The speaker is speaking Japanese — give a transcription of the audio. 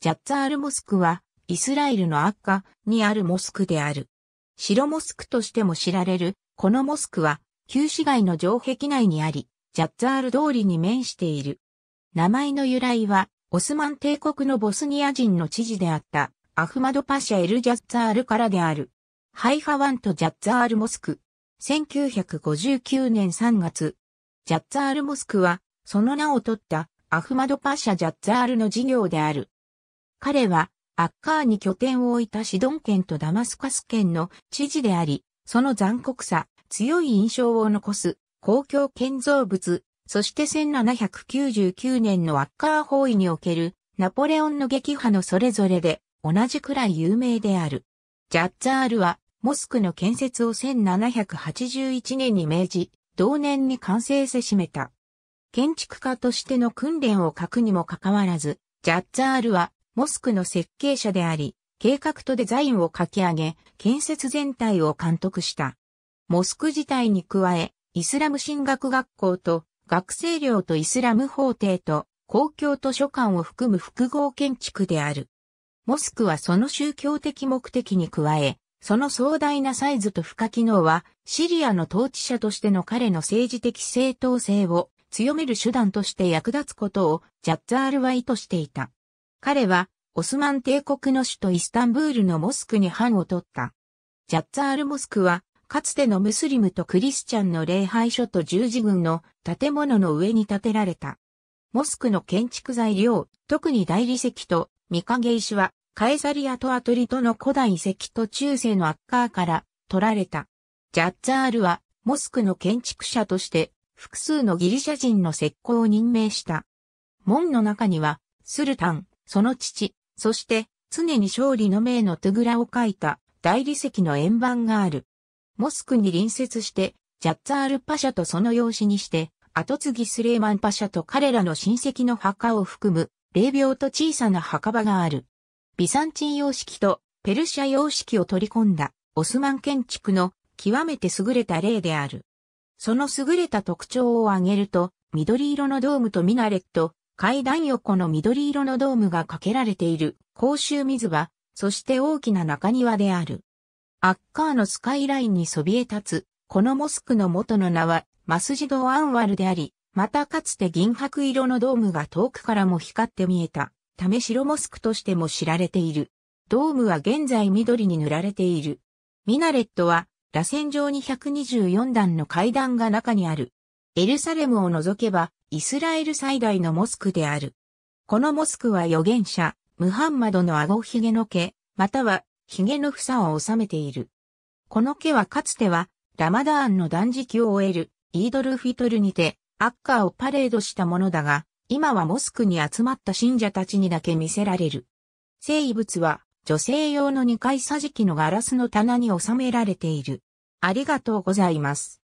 ジャッツァールモスクは、イスラエルのアッカにあるモスクである。白モスクとしても知られる、このモスクは、旧市街の城壁内にあり、ジャッツァール通りに面している。名前の由来は、オスマン帝国のボスニア人の知事であった、アフマドパシャ・エル・ジャッツァールからである。ハイファワンとジャッツァールモスク。1959年3月。ジャッツァールモスクは、その名を取った、アフマドパシャ・ジャッツァールの事業である。彼は、アッカーに拠点を置いたシドン県とダマスカス県の知事であり、その残酷さ、強い印象を残す公共建造物、そして1799年のアッカー包囲におけるナポレオンの撃破のそれぞれで同じくらい有名である。ジャッツァールはモスクの建設を1781年に命じ、同年に完成せしめた。建築家としての訓練を欠くにもかかわらず、ジャッツァールはモスクの設計者であり、計画とデザインを書き上げ、建設全体を監督した。モスク自体に加え、イスラム進学学校と学生寮とイスラム法廷と公共図書館を含む複合建築である。モスクはその宗教的目的に加え、その壮大なサイズと付加機能は、シリアの統治者としての彼の政治的正当性を強める手段として役立つことをジャッザールワイとしていた。彼は、オスマン帝国の首都イスタンブールのモスクに藩を取った。ジャッツァールモスクは、かつてのムスリムとクリスチャンの礼拝所と十字軍の建物の上に建てられた。モスクの建築材料、特に大理石と御影石は、カエサリアとアトリトの古代遺跡と中世のアッカーから取られた。ジャッツァールは、モスクの建築者として、複数のギリシャ人の石膏を任命した。門の中には、スルタン、その父、そして、常に勝利の命のトゥグラを書いた大理石の円盤がある。モスクに隣接して、ジャッツァールパシャとその養子にして、後継ぎスレーマンパシャと彼らの親戚の墓を含む、霊廟と小さな墓場がある。ビサンチン様式とペルシャ様式を取り込んだ、オスマン建築の極めて優れた例である。その優れた特徴を挙げると、緑色のドームとミナレット、階段横の緑色のドームがかけられている公衆水場、そして大きな中庭である。アッカーのスカイラインにそびえ立つ、このモスクの元の名は、マスジド・アンワルであり、またかつて銀白色のドームが遠くからも光って見えた、ため白モスクとしても知られている。ドームは現在緑に塗られている。ミナレットは、螺旋状に124段の階段が中にある。エルサレムを除けば、イスラエル最大のモスクである。このモスクは預言者、ムハンマドの顎ひげの毛、またはひげの房を収めている。この毛はかつては、ラマダーンの断食を終える、イードルフィトルにて、アッカーをパレードしたものだが、今はモスクに集まった信者たちにだけ見せられる。生物は、女性用の2階桟敷のガラスの棚に収められている。ありがとうございます。